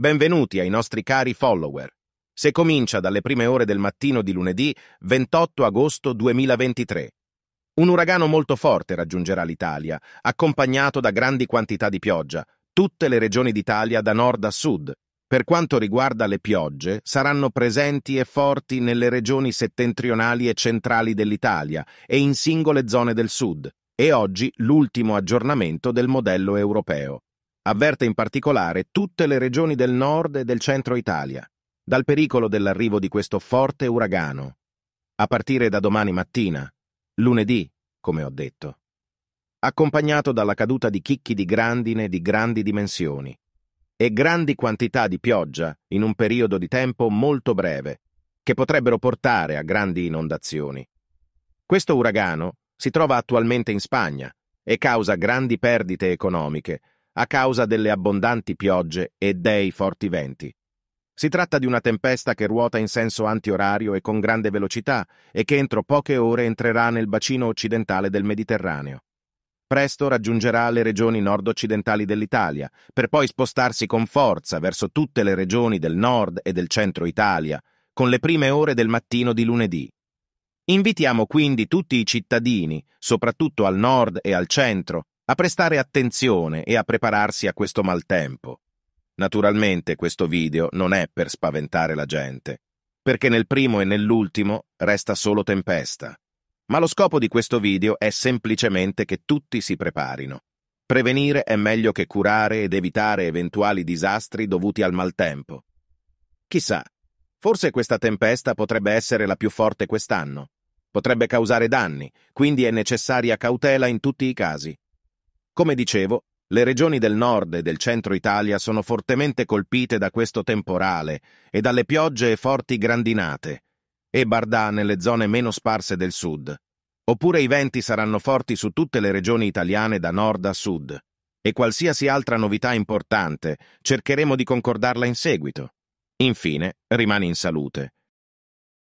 Benvenuti ai nostri cari follower. Se comincia dalle prime ore del mattino di lunedì 28 agosto 2023. Un uragano molto forte raggiungerà l'Italia, accompagnato da grandi quantità di pioggia, tutte le regioni d'Italia da nord a sud. Per quanto riguarda le piogge, saranno presenti e forti nelle regioni settentrionali e centrali dell'Italia e in singole zone del sud. E oggi l'ultimo aggiornamento del modello europeo. Avverte in particolare tutte le regioni del nord e del centro Italia dal pericolo dell'arrivo di questo forte uragano, a partire da domani mattina, lunedì, come ho detto, accompagnato dalla caduta di chicchi di grandine di grandi dimensioni e grandi quantità di pioggia in un periodo di tempo molto breve, che potrebbero portare a grandi inondazioni. Questo uragano si trova attualmente in Spagna e causa grandi perdite economiche a causa delle abbondanti piogge e dei forti venti. Si tratta di una tempesta che ruota in senso antiorario e con grande velocità e che entro poche ore entrerà nel bacino occidentale del Mediterraneo. Presto raggiungerà le regioni nord-occidentali dell'Italia, per poi spostarsi con forza verso tutte le regioni del nord e del centro Italia, con le prime ore del mattino di lunedì. Invitiamo quindi tutti i cittadini, soprattutto al nord e al centro, a prestare attenzione e a prepararsi a questo maltempo. Naturalmente questo video non è per spaventare la gente, perché nel primo e nell'ultimo resta solo tempesta. Ma lo scopo di questo video è semplicemente che tutti si preparino. Prevenire è meglio che curare ed evitare eventuali disastri dovuti al maltempo. Chissà, forse questa tempesta potrebbe essere la più forte quest'anno. Potrebbe causare danni, quindi è necessaria cautela in tutti i casi. Come dicevo, le regioni del nord e del centro Italia sono fortemente colpite da questo temporale e dalle piogge e forti grandinate, e Bardà nelle zone meno sparse del sud. Oppure i venti saranno forti su tutte le regioni italiane da nord a sud, e qualsiasi altra novità importante cercheremo di concordarla in seguito. Infine, rimani in salute